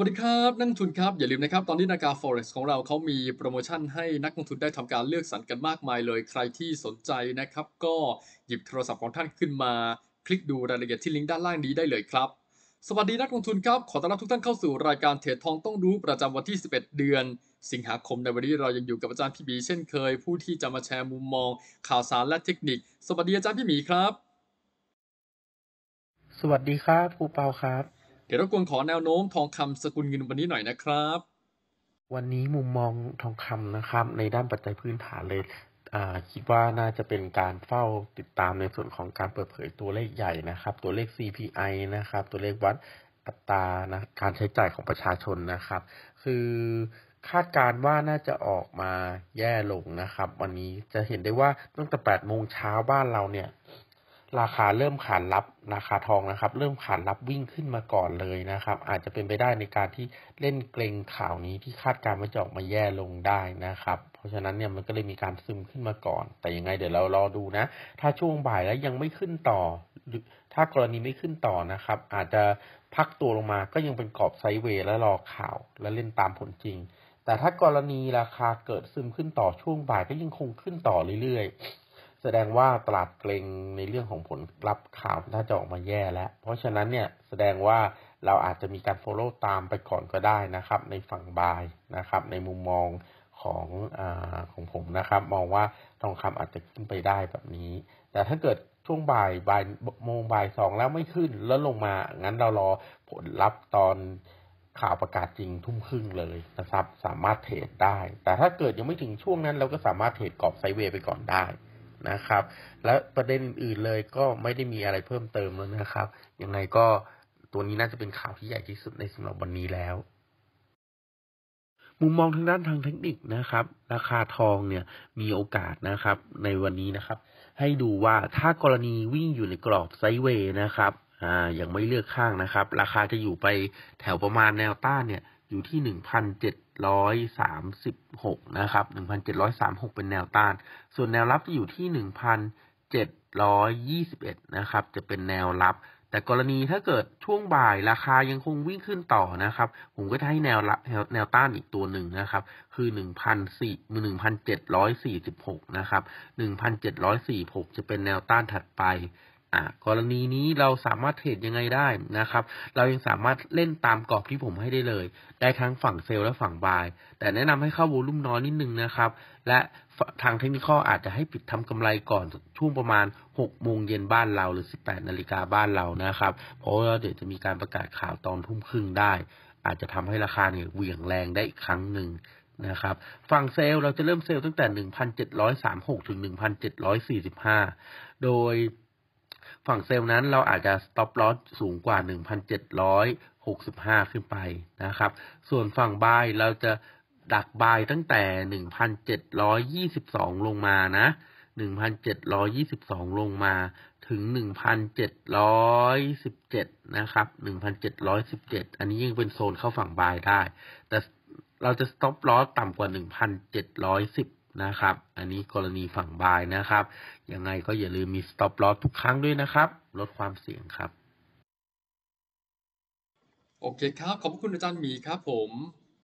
วัสดีครับนักทุนครับ อย่าลืมนะครับตอนนี้นาคา forex ของเราเขามีโปรโมชั่นให้นักลงทุนได้ทำการเลือกสรรกันมากมายเลยใครที่สนใจนะครับ ก็หยิบโทรศัพท์ของท่านขึ้นมาคลิกดูรายละเอียดที่ลิงก์ด้านล่างนี้ได้เลยครับสวัสดีนักลงทุนครับ ขอต้อนรับทุกท่านเข้าสู่รายการเทรดทองต้องรู้ประจำวันที่ 11 เดือน สิงหาคมในวันนี้เรายังอยู่กับอาจารย์พี่บีเช่นเคย ผู้ที่จะมาแชร์มุมมอง ข่าวสารและเทคนิค สวัสดีอาจารย์พี่หมีครับ สวัสดีครับครูเปาครับเดี๋ยวรบกวนขอแนวโน้มทองคำสกุลเงินวันนี้หน่อยนะครับ วันนี้มุมมองทองคำนะครับ ในด้านปัจจัยพื้นฐานเลยคิดว่าน่าจะเป็นการเฝ้าติดตามในส่วนของการเปิดเผยตัวเลขใหญ่นะครับ ตัวเลข CPI นะครับตัวเลขวัดอัตรานะการใช้จ่ายของประชาชนนะครับ คือคาดการว่าน่าจะออกมาแย่ลงนะครับ วันนี้จะเห็นได้ว่าตั้งแต่8โมงเช้าบ้านเราเนี่ยราคาเริ่มขานรับราคาทองนะครับ เริ่มขานรับวิ่งขึ้นมาก่อนเลยนะครับ อาจจะเป็นไปได้ในการที่เล่นเกรงข่าวนี้ที่คาดการณ์ว่าจะออกมาแย่ลงได้นะครับ เพราะฉะนั้นเนี่ยมันก็เลยมีการซึมขึ้นมาก่อน แต่ยังไง เดี๋ยวเรารอดูนะ ถ้าช่วงบ่ายแล้วยังไม่ขึ้นต่อถ้ากรณีไม่ขึ้นต่อนะครับ อาจจะพักตัวลงมาก็ยังเป็นกรอบไซด์เวย์และรอข่าวและเล่นตามผลจริง แต่ถ้ากรณีราคาเกิดซึมขึ้นต่อช่วงบ่ายก็ยังคงขึ้นต่อเรื่อยแสดงว่าตลาดเกรงในเรื่องของผลรับข่าวถ้าจะออกมาแย่แล้ว เพราะฉะนั้นเนี่ยแสดงว่าเราอาจจะมีการ follow ตามไปก่อนก็ได้นะครับ ในฝั่งบายนะครับในมุมมองของอของผมนะครับ มองว่าทองคำอาจจะขึ้นไปได้แบบนี้ แต่ถ้าเกิดช่วงบ่ายบ่ายโมงบ่ายสองแล้วไม่ขึ้นแล้วลงมา งั้นเรารอผลลัพธ์ตอนข่าวประกาศจริงทุ่มครึ่งเลยนะครับสามารถเทรดได้ แต่ถ้าเกิดยังไม่ถึงช่วงนั้น เราก็สามารถเทรดกรอบไซเวย์ไปก่อนได้นะครับ และประเด็นอื่นเลยก็ไม่ได้มีอะไรเพิ่มเติมแล้วนะครับ ยังไงก็ตัวนี้น่าจะเป็นข่าวที่ใหญ่ที่สุดในสำหรับวันนี้แล้ว มุมมองทางด้านทางเทคนิคนะครับ ราคาทองเนี่ยมีโอกาสนะครับ ในวันนี้นะครับ ให้ดูว่าถ้ากรณีวิ่งอยู่ในกรอบไซด์เวย์นะครับ อ่า ยังไม่เลือกข้างนะครับ ราคาจะอยู่ไปแถวประมาณแนวต้านเนี่ยอยู่ที่1,736นะครับ1,736 เป็นแนวต้าน ส่วนแนวรับจะอยู่ที่ 1,721นะครับ จะเป็นแนวรับ แต่กรณีถ้าเกิดช่วงบ่ายราคายังคงวิ่งขึ้นต่อนะครับ ผมก็จะให้แนวรับแนวต้านอีกตัวหนึ่งนะครับ คือ1ส0่1,746นะครับ1,746 จะเป็นแนวต้านถัดไปอ่ากรณีนี้เราสามารถเทรดยังไงได้นะครับ เรายังสามารถเล่นตามกรอบที่ผมให้ได้เลย ได้ทั้งฝั่งเซลและฝั่งบาย แต่แนะนำให้เข้าวอลุ่มน้อยนิดนึงนะครับ และทางเทคนิคอาจจะให้ปิดทำกำไรก่อนช่วงประมาณ6โมงเย็นบ้านเราหรือ 18นาฬิกาบ้านเรานะครับ เพราะว่าเดี๋ยวจะมีการประกาศข่าวตอนทุ่มครึ่งได้ อาจจะทำให้ราคาเนี่ยเหวี่ยงแรงได้อีกครั้งหนึ่งนะครับ ฝั่งเซลล์เราจะเริ่มเซลล์ตั้งแต่1,736ถึง1,745โดยฝั่งเซลล์นั้นเราอาจจะ stop loss สูงกว่า 1,765 ขึ้นไปนะครับ ส่วนฝั่ง buy เราจะดัก buy ตั้งแต่ 1,722 ลงมานะ 1,722 ลงมาถึง 1,717 นะครับ 1,717 อันนี้ยังเป็นโซนเข้าฝั่งบายได้ แต่เราจะ stop loss ต่ำกว่า 1,710นะครับ อันนี้กรณีฝั่งบายนะครับ ยังไงก็อย่าลืมมี stop loss ทุกครั้งด้วยนะครับ ลดความเสี่ยงครับ โอเคครับ ขอบคุณอาจารย์หมีครับผม